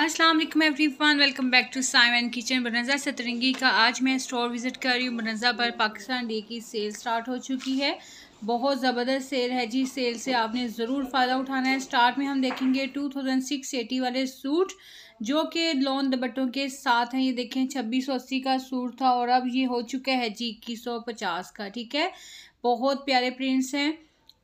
अस्सलाम वालेकुम everyone welcome back to Saima kitchen बनजा सतरंगी का आज मैं स्टोर विज़िट कर रही हूँ बनजा पर पाकिस्तान डे की सेल स्टार्ट हो चुकी है बहुत ज़बरदस्त सेल है जी सेल से आपने ज़रूर फ़ायदा उठाना है स्टार्ट में हम देखेंगे टू थाउजेंड सिक्स एटी वाले सूट जो कि लॉन दुपट्टों के साथ हैं ये देखें छब्बीस सौ अस्सी का सूट था और अब ये हो चुका है जी इक्कीस सौ पचास का ठीक है बहुत प्यारे प्रिंट्स हैं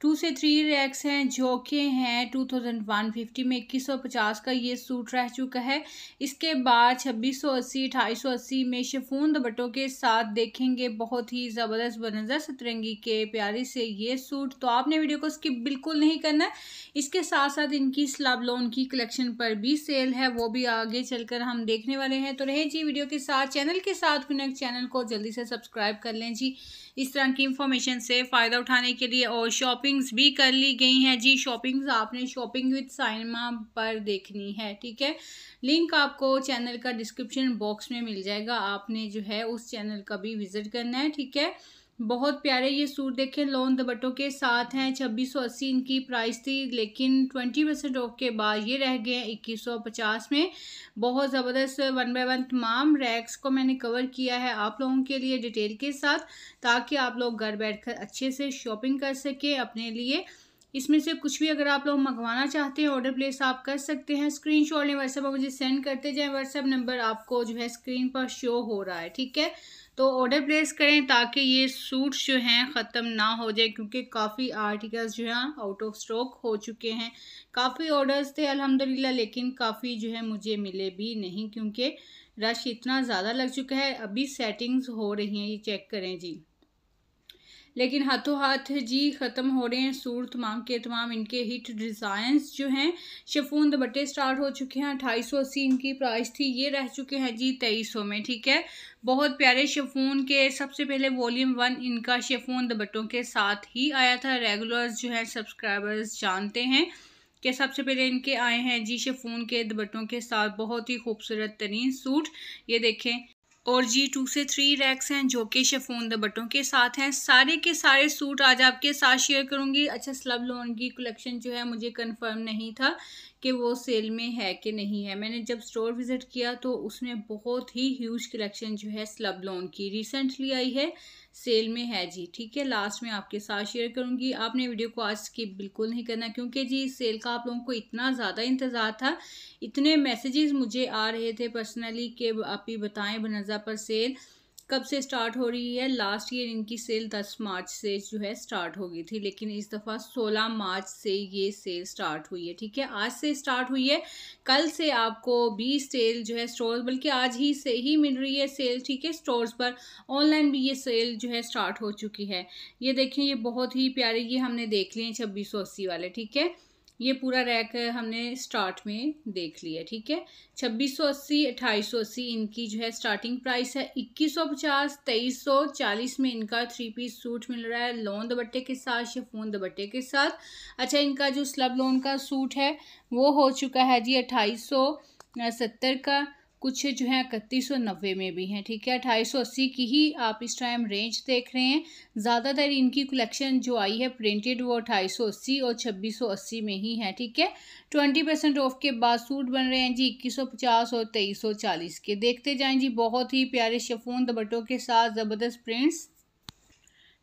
टू से थ्री रैक्स हैं जो के हैं टू थाउजेंड वन फिफ्टी में इक्कीस सौ पचास का ये सूट रह चुका है इसके बाद छब्बीस सौ अस्सी अठाईस सौ अस्सी में शफून दुपट्टों के साथ देखेंगे बहुत ही ज़बरदस्त बनजर सतरंगी के प्यारे से ये सूट तो आपने वीडियो को स्किप बिल्कुल नहीं करना इसके साथ साथ इनकी स्लाब लोन की कलेक्शन पर भी सेल है वो भी आगे कर हम देखने वाले हैं तो रहे जी वीडियो के साथ चैनल के साथ कनेक्ट चैनल को जल्दी से सब्सक्राइब कर लें जी इस तरह की इंफॉर्मेशन से फ़ायदा उठाने के लिए और शॉपिंग शॉपिंग्स भी कर ली गई हैं जी शॉपिंग्स आपने शॉपिंग विद साइमा पर देखनी है ठीक है लिंक आपको चैनल का डिस्क्रिप्शन बॉक्स में मिल जाएगा आपने जो है उस चैनल का भी विज़िट करना है ठीक है बहुत प्यारे ये सूट देखें लोन दबट्टों के साथ हैं छब्बीस सौ अस्सी इनकी प्राइस थी लेकिन ट्वेंटी परसेंट ऑफ के बाद ये रह गए हैं इक्कीस सौ पचास में बहुत ज़बरदस्त वन बाय वन तमाम रैक्स को मैंने कवर किया है आप लोगों के लिए डिटेल के साथ ताकि आप लोग घर बैठकर अच्छे से शॉपिंग कर सकें अपने लिए इसमें से कुछ भी अगर आप लोग मंगवाना चाहते हैं ऑर्डर प्लेस आप कर सकते हैं स्क्रीन शॉट लें व्हाट्सएप पर मुझे सेंड करते जाएं व्हाट्सएप नंबर आपको जो है स्क्रीन पर शो हो रहा है ठीक है तो ऑर्डर प्लेस करें ताकि ये सूट्स जो हैं ख़त्म ना हो जाए क्योंकि काफ़ी आर्टिकल्स जो हैं आउट ऑफ स्टॉक हो चुके हैं काफ़ी ऑर्डर्स थे अलहमदिल्ला लेकिन काफ़ी जो है मुझे मिले भी नहीं क्योंकि रश इतना ज़्यादा लग चुका है अभी सेटिंग्स हो रही हैं ये चेक करें जी लेकिन हाथों हाथ जी ख़त्म हो रहे हैं सूर तमाम के तमाम इनके हिट डिज़ाइंस जो हैं शफून दुपट्टे स्टार्ट हो चुके हैं अठाई सौ अस्सी इनकी प्राइस थी ये रह चुके हैं जी तेईस सौ में ठीक है बहुत प्यारे शेफून के सबसे पहले वॉल्यूम वन इनका शफून दुपट्टों के साथ ही आया था रेगुलर्स जो हैं सब्सक्राइबर्स जानते हैं कि सबसे पहले इनके आए हैं जी शेफून के दुपट्टों के साथ बहुत ही खूबसूरत तरीन सूट ये देखें और जी टू से थ्री रैक्स हैं जो कि शेफोन दुपट्टों के साथ हैं सारे के सारे सूट आज आपके साथ शेयर करूंगी अच्छा स्लब लोन की कलेक्शन जो है मुझे कंफर्म नहीं था कि वो सेल में है कि नहीं है मैंने जब स्टोर विज़िट किया तो उसमें बहुत ही ह्यूज कलेक्शन जो है स्लब लोन की रिसेंटली आई है सेल में है जी ठीक है लास्ट में आपके साथ शेयर करूंगी आपने वीडियो को आज स्किप बिल्कुल नहीं करना क्योंकि जी इस सेल का आप लोगों को इतना ज़्यादा इंतज़ार था इतने मैसेजेस मुझे आ रहे थे पर्सनली कि आप ही बताएं बनजा पर सेल कब से स्टार्ट हो रही है लास्ट ईयर इनकी सेल 10 मार्च से जो है स्टार्ट हो गई थी लेकिन इस दफ़ा 16 मार्च से ये सेल स्टार्ट हुई है ठीक है आज से स्टार्ट हुई है कल से आपको 20 सेल जो है स्टोर्स बल्कि आज ही से ही मिल रही है सेल ठीक है स्टोर्स पर ऑनलाइन भी ये सेल जो है स्टार्ट हो चुकी है ये देखें ये बहुत ही प्यारे ये हमने देख लिए छब्बीस वाले ठीक है ये पूरा रैक हमने स्टार्ट में देख लिया ठीक है छब्बीस सौ अस्सी अट्ठाईस सौ अस्सी इनकी जो है स्टार्टिंग प्राइस है इक्कीस सौ पचास तेईस सौ चालीस में इनका थ्री पीस सूट मिल रहा है लोन दुपट्टे के साथ शेफोन दबट्टे के साथ अच्छा इनका जो स्लब लोन का सूट है वो हो चुका है जी अट्ठाईस सौ सत्तर का कुछ जो है इकतीस सौ नब्बे में भी हैं ठीक है अठाईस सौ अस्सी की ही आप इस टाइम रेंज देख रहे हैं ज़्यादातर इनकी कलेक्शन जो आई है प्रिंटेड वो अठाईस सौ अस्सी और छब्बीस सौ अस्सी में ही है ठीक है ट्वेंटी परसेंट ऑफ के बाद सूट बन रहे हैं जी इक्कीस सौ पचास और तेईस सौ चालीस के देखते जाए जी बहुत ही प्यारे शफून दबटों के साथ ज़बरदस्त प्रिंट्स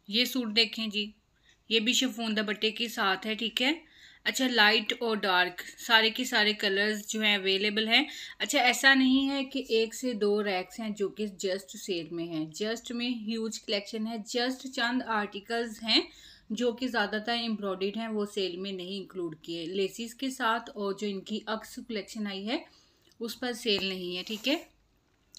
ये सूट देखें जी ये भी शफून दबटे के साथ है ठीक है अच्छा लाइट और डार्क सारे के सारे कलर्स जो हैं अवेलेबल हैं अच्छा ऐसा नहीं है कि एक से दो रैक्स हैं जो कि जस्ट सेल में हैं जस्ट में ह्यूज कलेक्शन है जस्ट चंद आर्टिकल्स हैं जो कि ज़्यादातर एम्ब्रॉयड हैं वो सेल में नहीं इंक्लूड किए लेसिस के साथ और जो इनकी अक्स कलेक्शन आई है उस पर सेल नहीं है ठीक है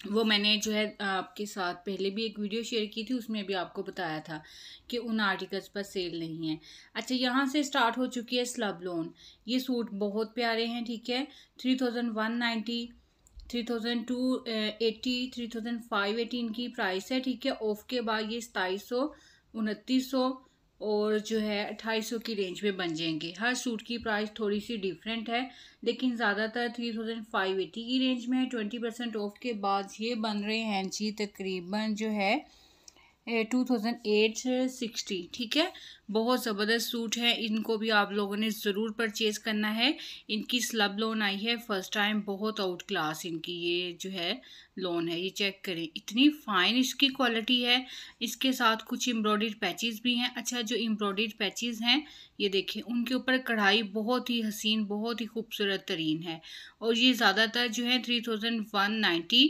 वो मैंने जो है आपके साथ पहले भी एक वीडियो शेयर की थी उसमें भी आपको बताया था कि उन आर्टिकल्स पर सेल नहीं है अच्छा यहाँ से स्टार्ट हो चुकी है स्लब लोन ये सूट बहुत प्यारे हैं ठीक है three thousand one ninety three thousand two eighty three thousand five eighty इनकी प्राइस है ठीक है ऑफ के बाद ये सताईस सौ उनतीस सौ और जो है अट्ठाईस सौ की रेंज में बन जाएंगे हर सूट की प्राइस थोड़ी सी डिफरेंट है लेकिन ज़्यादातर थ्री थाउजेंड फाइव एटी की रेंज में है ट्वेंटी परसेंट ऑफ के बाद ये बन रहे हैं जी तकरीबन जो है टू थाउजेंड एट सिक्सटी ठीक है बहुत ज़बरदस्त सूट है इनको भी आप लोगों ने ज़रूर परचेज़ करना है इनकी स्लब लोन आई है फ़र्स्ट टाइम बहुत आउट क्लास इनकी ये जो है लोन है ये चेक करें इतनी फ़ाइन इसकी क्वालिटी है इसके साथ कुछ एम्ब्रॉयड पैचेज़ भी हैं अच्छा जो एम्ब्रॉयड पैचेज़ हैं ये देखें उनके ऊपर कढ़ाई बहुत ही हसीन बहुत ही खूबसूरत तरीन है और ये ज़्यादातर जो है थ्री थाउजेंड वन नाइन्टी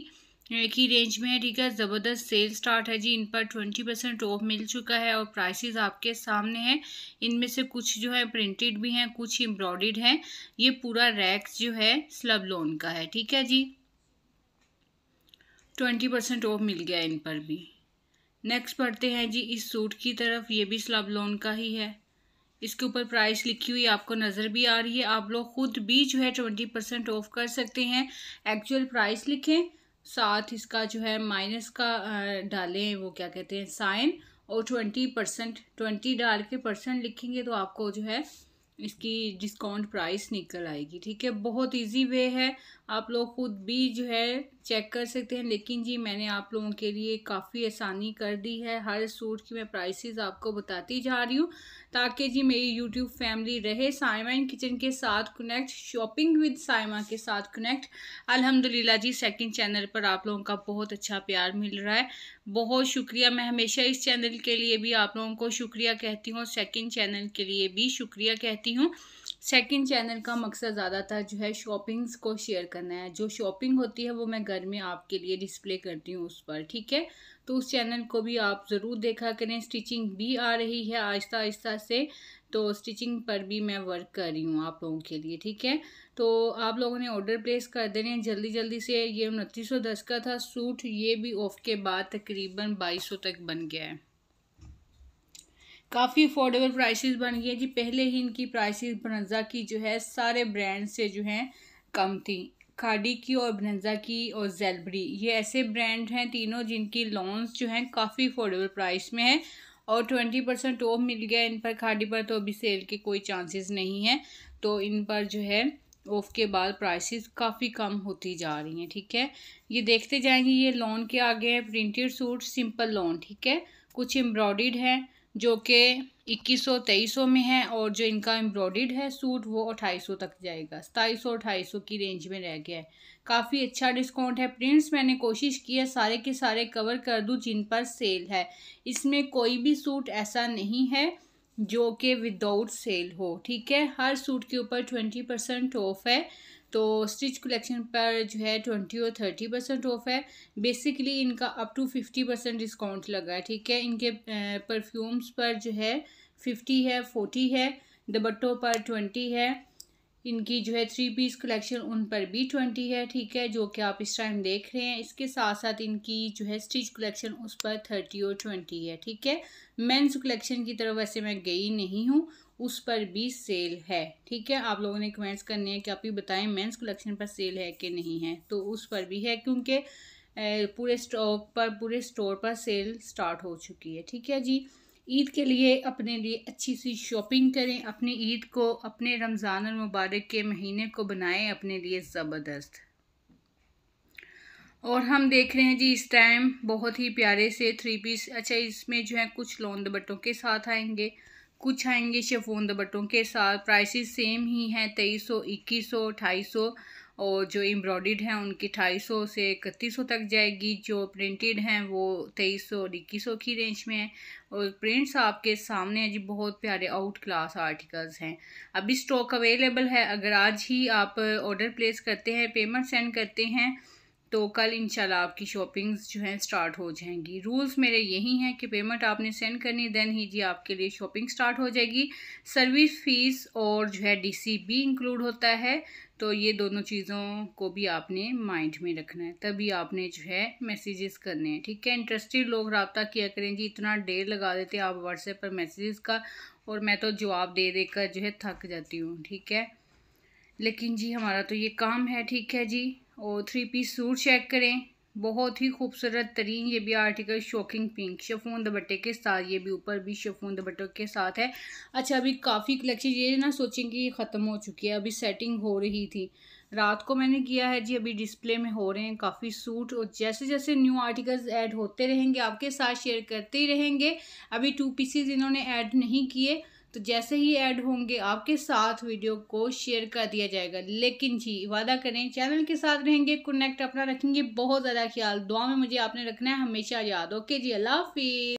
एक ही रेंज में है ठीक है ज़बरदस्त सेल स्टार्ट है जी इन पर ट्वेंटी परसेंट ऑफ मिल चुका है और प्राइसेस आपके सामने हैं इनमें से कुछ जो है प्रिंटेड भी हैं कुछ एम्ब्रॉयड हैं ये पूरा रैक्स जो है स्लब लोन का है ठीक है जी ट्वेंटी परसेंट ऑफ मिल गया इन पर भी नेक्स्ट पढ़ते हैं जी इस सूट की तरफ ये भी स्लब लोन का ही है इसके ऊपर प्राइस लिखी हुई आपको नज़र भी आ रही है आप लोग खुद भी जो है ट्वेंटी परसेंट ऑफ कर सकते हैं एक्चुअल प्राइस लिखें साथ इसका जो है माइनस का डालें वो क्या कहते हैं साइन और ट्वेंटी परसेंट ट्वेंटी डाल के परसेंट लिखेंगे तो आपको जो है इसकी डिस्काउंट प्राइस निकल आएगी ठीक है बहुत इजी वे है आप लोग खुद भी जो है चेक कर सकते हैं लेकिन जी मैंने आप लोगों के लिए काफ़ी आसानी कर दी है हर सूट की मैं प्राइसेस आपको बताती जा रही हूँ ताकि जी मेरी यूट्यूब फैमिली रहे साइमा इन किचन के साथ कनेक्ट शॉपिंग विद साइमा के साथ कनेक्ट अल्हम्दुलिल्लाह जी सेकंड चैनल पर आप लोगों का बहुत अच्छा प्यार मिल रहा है बहुत शुक्रिया मैं हमेशा इस चैनल के लिए भी आप लोगों को शुक्रिया कहती हूँ सेकंड चैनल के लिए भी शुक्रिया कहती हूँ सेकंड चैनल का मकसद ज़्यादातर जो है शॉपिंग्स को शेयर करना है जो शॉपिंग होती है वो मैं घर में आपके लिए डिस्प्ले करती हूँ उस पर ठीक है तो उस चैनल को भी आप ज़रूर देखा करें स्टिचिंग भी आ रही है आहिस्ता आहिस्ता से तो स्टिचिंग पर भी मैं वर्क कर रही हूँ आप लोगों के लिए ठीक है तो आप लोगों ने ऑर्डर प्लेस कर देने हैं जल्दी जल्दी से ये उनतीस सौ दस का था सूट ये भी ऑफ के बाद तकरीबन बाईस सौ तक बन गया है काफ़ी अफोर्डेबल प्राइसेस बन गई हैं जी पहले ही इनकी प्राइसेस बनजा की जो है सारे ब्रांड से जो हैं कम थी खाडी की और बनजा की और जेलबरी ये ऐसे ब्रांड हैं तीनों जिनकी लॉन्स जो हैं काफ़ी अफोर्डेबल प्राइस में है और ट्वेंटी परसेंट ऑफ मिल गया इन पर खाडी पर तो अभी सेल के कोई चांसेस नहीं हैं तो इन पर जो है ऑफ के बाद प्राइसेस काफ़ी कम होती जा रही हैं ठीक है ये देखते जाएंगे ये लॉन के आगे है प्रिंटेड सूट सिंपल लॉन ठीक है कुछ एम्ब्रॉयड है जो कि 2100 2300 में है और जो इनका एम्ब्रॉयड है सूट वो 2800 तक जाएगा सताईस सौ की रेंज में रह गया है काफ़ी अच्छा डिस्काउंट है प्रिंट्स मैंने कोशिश की है सारे के सारे कवर कर दूँ जिन पर सेल है इसमें कोई भी सूट ऐसा नहीं है जो कि विदाउट सेल हो ठीक है हर सूट के ऊपर ट्वेंटी परसेंट ऑफ है तो स्टिच कलेक्शन पर जो है ट्वेंटी और थर्टी परसेंट ऑफ है बेसिकली इनका up to fifty percent discount लगा है ठीक है इनके परफ्यूम्स पर जो है फिफ्टी है फोर्टी है दबट्टों पर ट्वेंटी है इनकी जो है थ्री पीस कलेक्शन उन पर भी ट्वेंटी है ठीक है जो कि आप इस टाइम देख रहे हैं इसके साथ साथ इनकी जो है स्टिच कलेक्शन उस पर थर्टी और ट्वेंटी है ठीक है मेंस कलेक्शन की तरफ वैसे मैं गई नहीं हूँ उस पर भी सेल है ठीक है आप लोगों ने कमेंट्स करने हैं कि आप ही बताएं मेंस कलेक्शन पर सेल है कि नहीं है तो उस पर भी है क्योंकि पूरे स्टॉक पर पूरे स्टोर पर सेल स्टार्ट हो चुकी है ठीक है जी ईद के लिए अपने लिए अच्छी सी शॉपिंग करें अपनी ईद को अपने रमज़ान और मुबारक के महीने को बनाएं अपने लिए ज़बरदस्त और हम देख रहे हैं जी इस टाइम बहुत ही प्यारे से थ्री पीस अच्छा इसमें जो है कुछ लोन दुपट्टों के साथ आएंगे कुछ आएंगे शेफोन दबटों के साथ प्राइसेस सेम ही हैं तेईस सौ इक्कीस सौ ढाई सौ और जो एम्ब्रॉयड हैं उनकी ढाई सौ से इकतीस सौ तक जाएगी जो प्रिंटेड हैं वो तेईस सौ और इक्कीस सौ की रेंज में है और प्रिंट्स आपके सामने हैं जी बहुत प्यारे आउट क्लास आर्टिकल्स हैं अभी स्टॉक अवेलेबल है अगर आज ही आप ऑर्डर प्लेस करते हैं पेमेंट सेंड करते हैं तो कल इंशाल्लाह आपकी शॉपिंग्स जो हैं स्टार्ट हो जाएंगी रूल्स मेरे यही हैं कि पेमेंट आपने सेंड करनी देन ही जी आपके लिए शॉपिंग स्टार्ट हो जाएगी सर्विस फीस और जो है डीसी भी इंक्लूड होता है तो ये दोनों चीज़ों को भी आपने माइंड में रखना है तभी आपने जो है मैसेजेस करने हैं ठीक है इंटरेस्टेड लोग रबता किया करें जी इतना देर लगा देते आप व्हाट्सएप पर मैसेजेस का और मैं तो जवाब दे देकर जो है थक जाती हूँ ठीक है लेकिन जी हमारा तो ये काम है ठीक है जी और थ्री पीस सूट चेक करें बहुत ही खूबसूरत तरीन ये भी आर्टिकल शॉकिंग पिंक शफून दबट्टे के साथ ये भी ऊपर भी शफून दबट्टे के साथ है अच्छा अभी काफ़ी कलेक्शन ये ना सोचें कि ये ख़त्म हो चुकी है अभी सेटिंग हो रही थी रात को मैंने किया है जी अभी डिस्प्ले में हो रहे हैं काफ़ी सूट और जैसे जैसे न्यू आर्टिकल्स ऐड होते रहेंगे आपके साथ शेयर करते ही रहेंगे अभी टू पीसीज इन्होंने ऐड नहीं किए तो जैसे ही ऐड होंगे आपके साथ वीडियो को शेयर कर दिया जाएगा लेकिन जी वादा करें चैनल के साथ रहेंगे कनेक्ट अपना रखेंगे बहुत ज़्यादा ख्याल दुआ में मुझे आपने रखना है हमेशा याद ओके जी अल्लाह हाफिज़